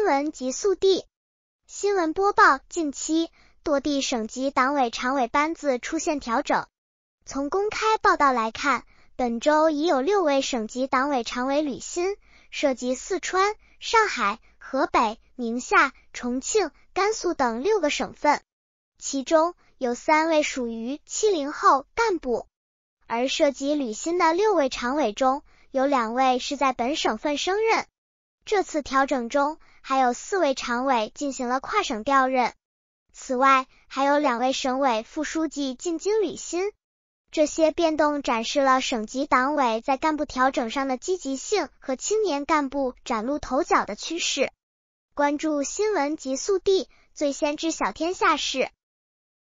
新闻及速递，新闻播报：近期多地省级党委常委班子出现调整。从公开报道来看，本周已有六位省级党委常委履新，涉及四川、上海、河北、宁夏、重庆、甘肃等六个省份，其中有三位属于七零后干部。而涉及履新的六位常委中，有两位是在本省份升任。这次调整中，还有四位常委进行了跨省调任，此外还有两位省委副书记进京履新。这些变动展示了省级党委在干部调整上的积极性和青年干部崭露头角的趋势。关注新闻极速递，最先知晓天下事。